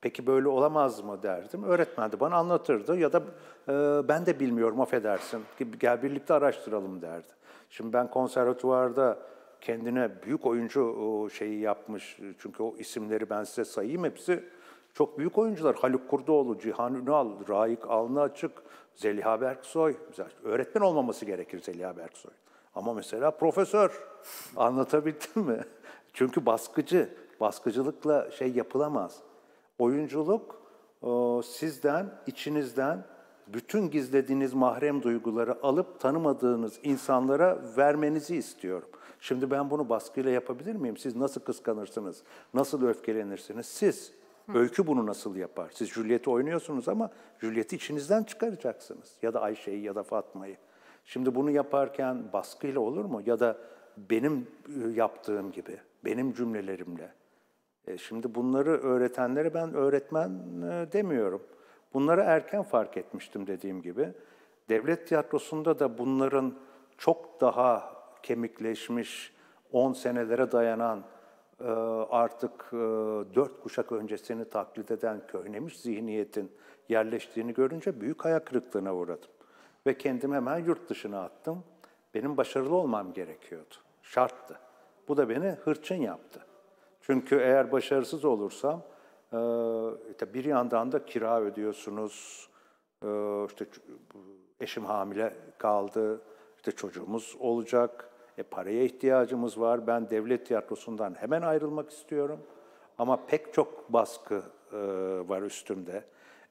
Peki böyle olamaz mı derdim. Öğretmen bana anlatırdı ya da e, ben de bilmiyorum affedersin, gel birlikte araştıralım derdi. Şimdi ben konservatuvarda kendine büyük oyuncu şeyi yapmış, çünkü o isimleri ben size sayayım hepsi çok büyük oyuncular Haluk Kurdoğlu, Cihan Ünal, Raik Alnıaçık, Zeliha Berksoy. öğretmen olmaması gerekir Zeliha Berksoy. Ama mesela profesör. *laughs* Anlatabildim mi? Çünkü baskıcı. Baskıcılıkla şey yapılamaz. Oyunculuk e, sizden, içinizden bütün gizlediğiniz mahrem duyguları alıp tanımadığınız insanlara vermenizi istiyorum. Şimdi ben bunu baskıyla yapabilir miyim? Siz nasıl kıskanırsınız? Nasıl öfkelenirsiniz? Siz Öykü bunu nasıl yapar? Siz Juliet'i oynuyorsunuz ama Juliet'i içinizden çıkaracaksınız. Ya da Ayşe'yi ya da Fatma'yı. Şimdi bunu yaparken baskıyla olur mu? Ya da benim ıı, yaptığım gibi, benim cümlelerimle. E şimdi bunları öğretenlere ben öğretmen ıı, demiyorum. Bunları erken fark etmiştim dediğim gibi. Devlet tiyatrosunda da bunların çok daha kemikleşmiş, 10 senelere dayanan ee, artık e, dört kuşak öncesini taklit eden köhnemiş zihniyetin yerleştiğini görünce büyük ayak kırıklığına uğradım. Ve kendimi hemen yurt dışına attım. Benim başarılı olmam gerekiyordu. Şarttı. Bu da beni hırçın yaptı. Çünkü eğer başarısız olursam e, bir yandan da kira ödüyorsunuz, e, işte eşim hamile kaldı, işte çocuğumuz olacak, e paraya ihtiyacımız var. Ben devlet tiyatrosundan hemen ayrılmak istiyorum. Ama pek çok baskı e, var üstümde.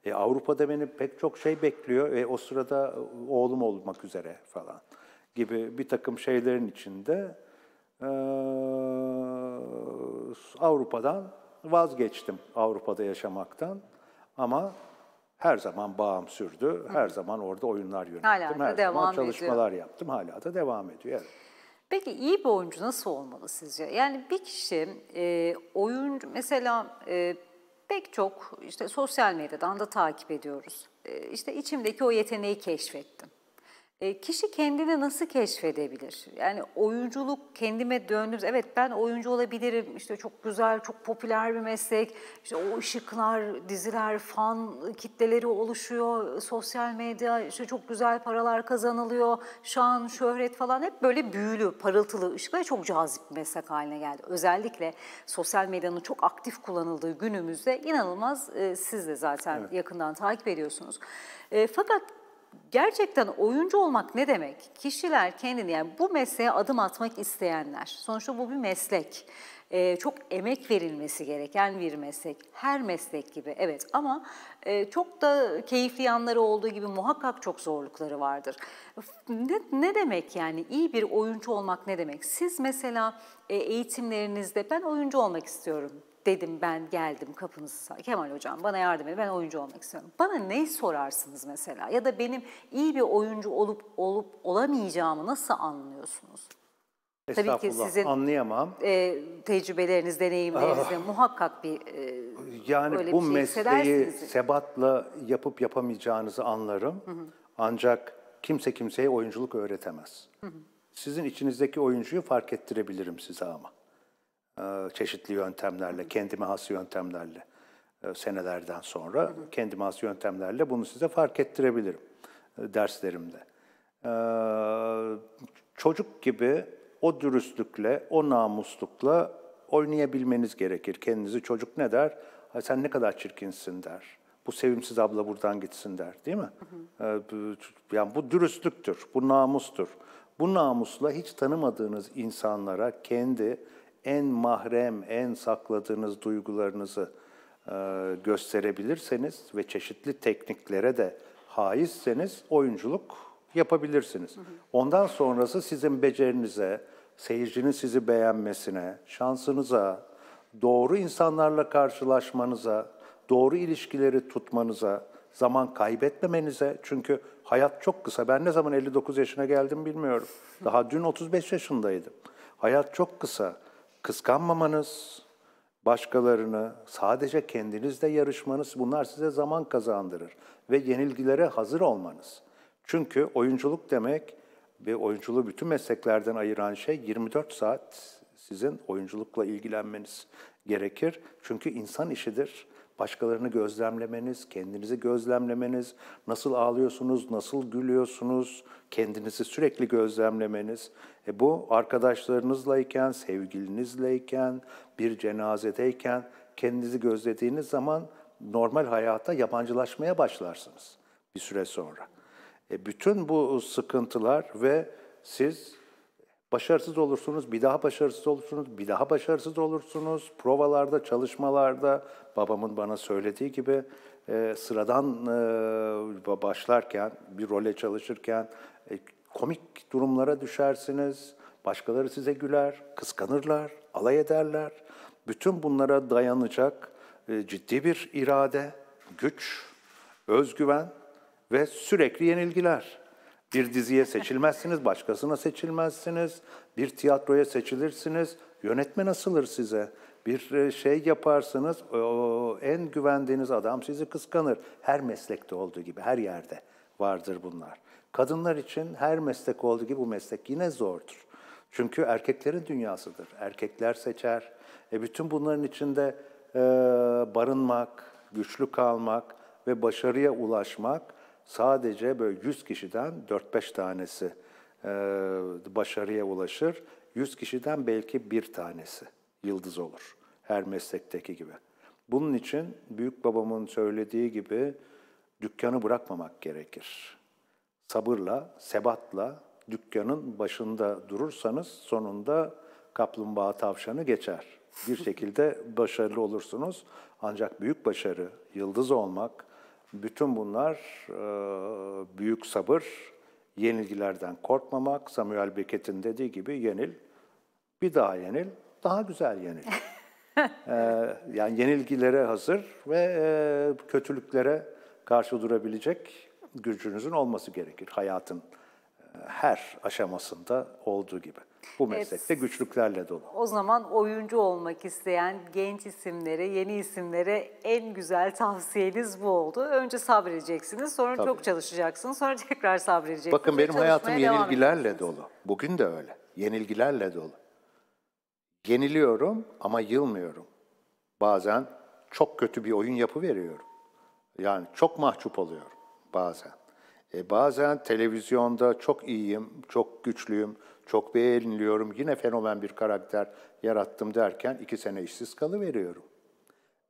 E, Avrupa'da beni pek çok şey bekliyor ve o sırada e, oğlum olmak üzere falan gibi bir takım şeylerin içinde e, Avrupa'dan vazgeçtim Avrupa'da yaşamaktan ama her zaman bağım sürdü. Her zaman orada oyunlar yönettim. Hala her zaman çalışmalar ediyor. yaptım. Hala da devam ediyor. Evet. Peki iyi bir oyuncu nasıl olmalı sizce? Yani bir kişi e, oyuncu mesela e, pek çok işte sosyal medyadan da takip ediyoruz. E, işte içimdeki o yeteneği keşfettim e, kişi kendini nasıl keşfedebilir? Yani oyunculuk kendime döndüğümüz, evet ben oyuncu olabilirim, işte çok güzel, çok popüler bir meslek, işte o ışıklar, diziler, fan kitleleri oluşuyor, sosyal medya, işte çok güzel paralar kazanılıyor, şan, şöhret falan hep böyle büyülü, parıltılı ışıklar çok cazip bir meslek haline geldi. Özellikle sosyal medyanın çok aktif kullanıldığı günümüzde inanılmaz, e, siz de zaten evet. yakından takip ediyorsunuz. E, fakat gerçekten oyuncu olmak ne demek? Kişiler kendini yani bu mesleğe adım atmak isteyenler. Sonuçta bu bir meslek. Ee, çok emek verilmesi gereken bir meslek. Her meslek gibi evet ama e, çok da keyifli yanları olduğu gibi muhakkak çok zorlukları vardır. Ne, ne demek yani iyi bir oyuncu olmak ne demek? Siz mesela e, eğitimlerinizde ben oyuncu olmak istiyorum dedim ben geldim kapınızı sağ Kemal hocam bana yardım edin ben oyuncu olmak istiyorum. Bana ne sorarsınız mesela ya da benim iyi bir oyuncu olup olup olamayacağımı nasıl anlıyorsunuz? Tabii ki sizin anlayamam. E, tecrübeleriniz, deneyimlerinizde ah. muhakkak bir e, yani böyle bu bir şey mesleği sebatla yapıp yapamayacağınızı anlarım. Hı hı. Ancak kimse kimseye oyunculuk öğretemez. Hı hı. Sizin içinizdeki oyuncuyu fark ettirebilirim size ama. E, çeşitli yöntemlerle, kendime has yöntemlerle e, senelerden sonra kendime has yöntemlerle bunu size fark ettirebilirim e, derslerimde. Çocuk gibi o dürüstlükle, o namuslukla oynayabilmeniz gerekir. Kendinizi çocuk ne der? Sen ne kadar çirkinsin der. Bu sevimsiz abla buradan gitsin der değil mi? Yani bu dürüstlüktür, bu namustur. Bu namusla hiç tanımadığınız insanlara kendi en mahrem, en sakladığınız duygularınızı e, gösterebilirseniz ve çeşitli tekniklere de haizseniz oyunculuk yapabilirsiniz. Ondan sonrası sizin becerinize, seyircinin sizi beğenmesine, şansınıza, doğru insanlarla karşılaşmanıza, doğru ilişkileri tutmanıza, zaman kaybetmemenize. Çünkü hayat çok kısa. Ben ne zaman 59 yaşına geldim bilmiyorum. Daha dün 35 yaşındaydım. Hayat çok kısa kıskanmamanız, başkalarını, sadece kendinizle yarışmanız bunlar size zaman kazandırır ve yenilgilere hazır olmanız. Çünkü oyunculuk demek ve oyunculuğu bütün mesleklerden ayıran şey 24 saat sizin oyunculukla ilgilenmeniz gerekir. Çünkü insan işidir başkalarını gözlemlemeniz, kendinizi gözlemlemeniz, nasıl ağlıyorsunuz, nasıl gülüyorsunuz, kendinizi sürekli gözlemlemeniz. E bu arkadaşlarınızlayken, sevgilinizleyken, bir cenazedeyken kendinizi gözlediğiniz zaman normal hayata yabancılaşmaya başlarsınız bir süre sonra. E bütün bu sıkıntılar ve siz Başarısız olursunuz, bir daha başarısız olursunuz, bir daha başarısız olursunuz. Provalarda, çalışmalarda babamın bana söylediği gibi e, sıradan e, başlarken, bir role çalışırken e, komik durumlara düşersiniz. Başkaları size güler, kıskanırlar, alay ederler. Bütün bunlara dayanacak e, ciddi bir irade, güç, özgüven ve sürekli yenilgiler. Bir diziye seçilmezsiniz, başkasına seçilmezsiniz. Bir tiyatroya seçilirsiniz, yönetmen asılır size. Bir e, şey yaparsınız, en güvendiğiniz adam sizi kıskanır. Her meslekte olduğu gibi, her yerde vardır bunlar. Kadınlar için her meslek olduğu gibi bu meslek yine zordur. Çünkü erkeklerin dünyasıdır. Erkekler seçer. E bütün bunların içinde e, barınmak, güçlü kalmak ve başarıya ulaşmak sadece böyle 100 kişiden 4-5 tanesi e, başarıya ulaşır. 100 kişiden belki bir tanesi yıldız olur. Her meslekteki gibi. Bunun için büyük babamın söylediği gibi dükkanı bırakmamak gerekir. Sabırla, sebatla dükkanın başında durursanız sonunda kaplumbağa tavşanı geçer. Bir şekilde başarılı olursunuz. Ancak büyük başarı, yıldız olmak, bütün bunlar e, büyük sabır, yenilgilerden korkmamak, Samuel Beckett'in dediği gibi yenil, bir daha yenil, daha güzel yenil. *laughs* E, yani yenilgilere hazır ve e, kötülüklere karşı durabilecek gücünüzün olması gerekir hayatın her aşamasında olduğu gibi. Bu meslekte evet. güçlüklerle dolu. O zaman oyuncu olmak isteyen genç isimlere, yeni isimlere en güzel tavsiyeniz bu oldu. Önce sabredeceksiniz, sonra Tabii. çok çalışacaksınız, sonra *laughs* tekrar sabredeceksiniz. Bakın benim hayatım yenilgilerle dolu. Bugün de öyle. Yenilgilerle dolu. Yeniliyorum ama yılmıyorum. Bazen çok kötü bir oyun yapı veriyorum. Yani çok mahcup oluyorum bazen. E bazen televizyonda çok iyiyim, çok güçlüyüm çok beğeniliyorum, yine fenomen bir karakter yarattım derken iki sene işsiz kalıveriyorum.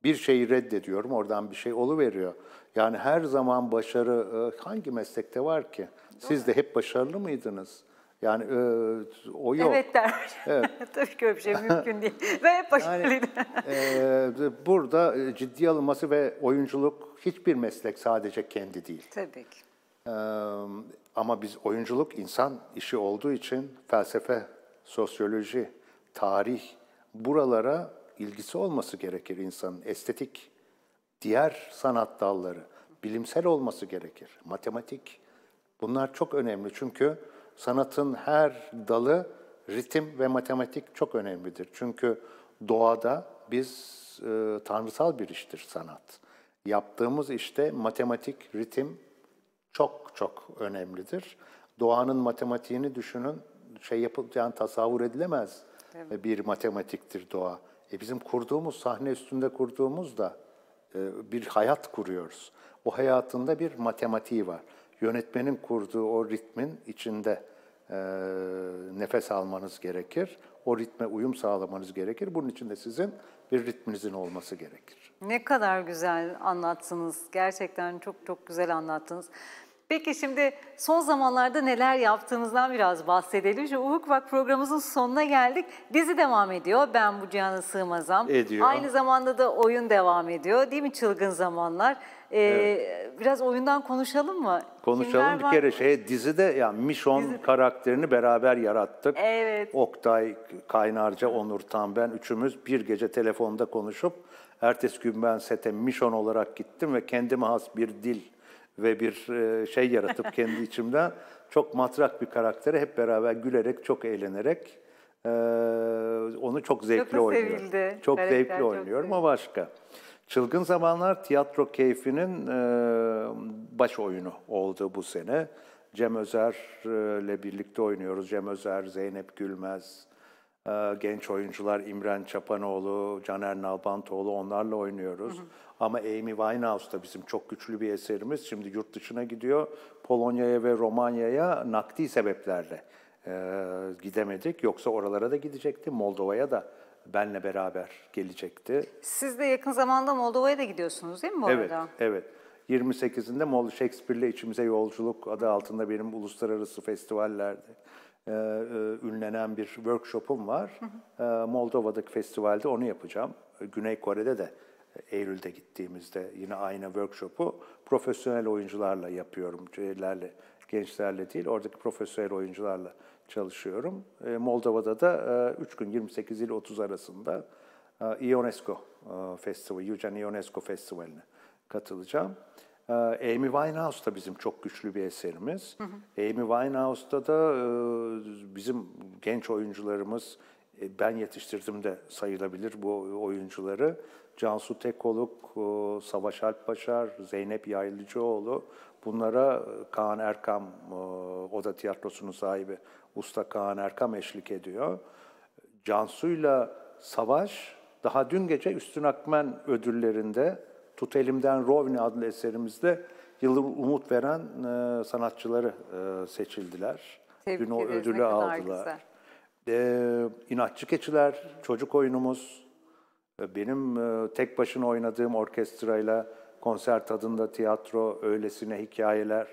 Bir şeyi reddediyorum, oradan bir şey oluveriyor. Yani her zaman başarı e, hangi meslekte var ki? Siz de hep başarılı mıydınız? Yani e, o yok. Evet der. Evet. *laughs* Tabii ki öyle bir şey mümkün değil. Ve hep başarılıydı. Yani, e, burada e, ciddi alınması ve oyunculuk hiçbir meslek sadece kendi değil. Tabii ki. Ama biz oyunculuk insan işi olduğu için felsefe, sosyoloji, tarih buralara ilgisi olması gerekir insanın. Estetik, diğer sanat dalları, bilimsel olması gerekir. Matematik. Bunlar çok önemli çünkü sanatın her dalı ritim ve matematik çok önemlidir. Çünkü doğada biz e, tanrısal bir iştir sanat. Yaptığımız işte matematik, ritim çok çok önemlidir. Doğanın matematiğini düşünün, şey yapılacağını yani tasavvur edilemez evet. bir matematiktir doğa. E bizim kurduğumuz, sahne üstünde kurduğumuz da e, bir hayat kuruyoruz. O hayatında bir matematiği var. Yönetmenin kurduğu o ritmin içinde e, nefes almanız gerekir. O ritme uyum sağlamanız gerekir. Bunun için de sizin bir ritminizin olması gerekir. Ne kadar güzel anlattınız. Gerçekten çok çok güzel anlattınız. Peki şimdi son zamanlarda neler yaptığınızdan biraz bahsedelim. Şu Ufuk Bak programımızın sonuna geldik. Dizi devam ediyor. Ben bu cihana sığmazam. Ediyor. Aynı zamanda da oyun devam ediyor. Değil mi çılgın zamanlar? Ee, evet. Biraz oyundan konuşalım mı? Konuşalım Kimler bir kere var? şey dizide ya yani Mişon Dizi. karakterini beraber yarattık. Evet. Oktay Kaynarca, Onur Tan ben üçümüz bir gece telefonda konuşup ertesi gün ben sete Mişon olarak gittim ve kendime has bir dil ve bir e, şey yaratıp *laughs* kendi içimden çok matrak bir karakteri hep beraber gülerek, çok eğlenerek e, onu çok zevkli çok oynuyorum. Sevildi. Çok Karakter zevkli çok oynuyorum ama başka. Çılgın Zamanlar tiyatro keyfinin e, baş oyunu oldu bu sene. Cem Özer'le birlikte oynuyoruz. Cem Özer, Zeynep Gülmez, e, genç oyuncular İmren Çapanoğlu, Caner Nalbantoğlu onlarla oynuyoruz. Hı hı. Ama Amy Winehouse da bizim çok güçlü bir eserimiz. Şimdi yurt dışına gidiyor. Polonya'ya ve Romanya'ya nakdi sebeplerle e, gidemedik. Yoksa oralara da gidecekti, Moldova'ya da benle beraber gelecekti. Siz de yakın zamanda Moldova'ya da gidiyorsunuz değil mi bu evet, arada? Evet, evet. 28'inde Mol Shakespeare'le İçimize Yolculuk adı altında benim uluslararası festivallerde e, e, ünlenen bir workshop'um var. Hı E, Moldova'daki festivalde onu yapacağım. E, Güney Kore'de de e, Eylül'de gittiğimizde yine aynı workshop'u profesyonel oyuncularla yapıyorum. Şeylerle, gençlerle değil, oradaki profesyonel oyuncularla çalışıyorum. E, Moldova'da da 3 e, gün 28 ile 30 arasında e, Ionesco Festivali, Eugene Ionesco Festivali'ne katılacağım. Amy Winehouse da bizim çok güçlü bir eserimiz. Hı hı. Amy Winehouse'da da bizim genç oyuncularımız, ben yetiştirdim de sayılabilir bu oyuncuları. Cansu Tekoluk, Savaş Alpbaşar, Zeynep Yaylıcıoğlu, bunlara Kaan Erkam Oda Tiyatrosu'nun sahibi Usta Kaan Erkam eşlik ediyor. Cansu'yla Savaş daha dün gece Üstün Akmen ödüllerinde Tut Elimden Rovni adlı eserimizde yılın umut veren e, sanatçıları e, seçildiler. Tebrik Dün o ödülü aldılar. E, İnatçı Keçiler, çocuk oyunumuz, e, benim e, tek başına oynadığım orkestrayla konser tadında tiyatro, öylesine hikayeler,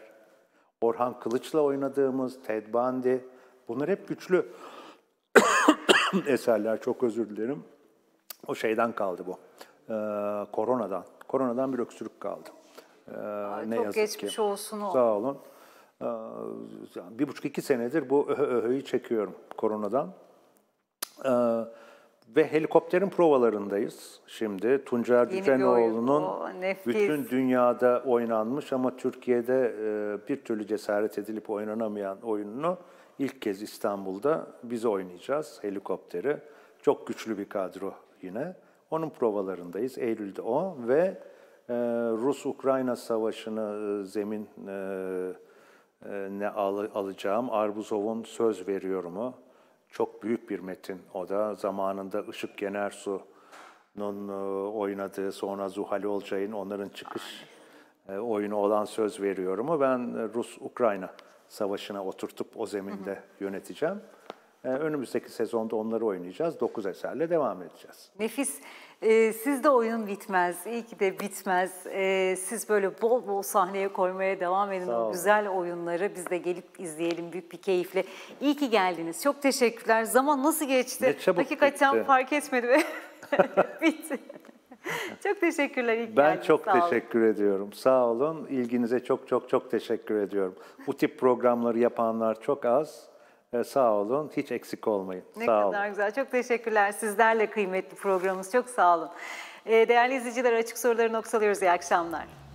Orhan Kılıç'la oynadığımız Ted Bundy, Bunlar hep güçlü *coughs* eserler. Çok özür dilerim. O şeyden kaldı bu. Ee, koronadan. Koronadan bir öksürük kaldı. Ee, Ay, ne çok yazık geçmiş ki. olsun o. Sağ olun. Ee, bir buçuk iki senedir bu öhö öhöyü çekiyorum koronadan. Ee, ve helikopterin provalarındayız şimdi. Tuncer Düzenoğlu'nun bütün dünyada oynanmış ama Türkiye'de bir türlü cesaret edilip oynanamayan oyununu ilk kez İstanbul'da biz oynayacağız helikopteri. Çok güçlü bir kadro yine. Onun provalarındayız. Eylül'de o ve e, Rus-Ukrayna savaşını e, zemin e, e ne al, alacağım. Arbuzov'un Söz Veriyorum'u. Çok büyük bir metin o da. Zamanında Işık Genersu'nun e, oynadığı, sonra Zuhal Olcay'ın onların çıkış e, oyunu olan Söz Veriyorum'u ben Rus-Ukrayna savaşına oturtup o zeminde hı hı. yöneteceğim. Ee, önümüzdeki sezonda onları oynayacağız. dokuz eserle devam edeceğiz. Nefis. Ee, siz de oyun bitmez. İyi ki de bitmez. Ee, siz böyle bol bol sahneye koymaya devam edin. O güzel oyunları biz de gelip izleyelim büyük bir keyifle. İyi ki geldiniz. Çok teşekkürler. Zaman nasıl geçti? Ne çabuk. Hakikaten gitti. fark etmedi. *laughs* Bitti. *laughs* çok teşekkürler. İlk ben çok Sağ teşekkür olun. ediyorum. Sağ olun. İlginize çok çok çok teşekkür ediyorum. Bu tip programları yapanlar çok az. Ee, sağ olun. Hiç eksik olmayın. Ne sağ kadar olun. güzel. Çok teşekkürler. Sizlerle kıymetli programımız. Çok sağ olun. Ee, değerli izleyiciler açık soruları noktalıyoruz. İyi akşamlar.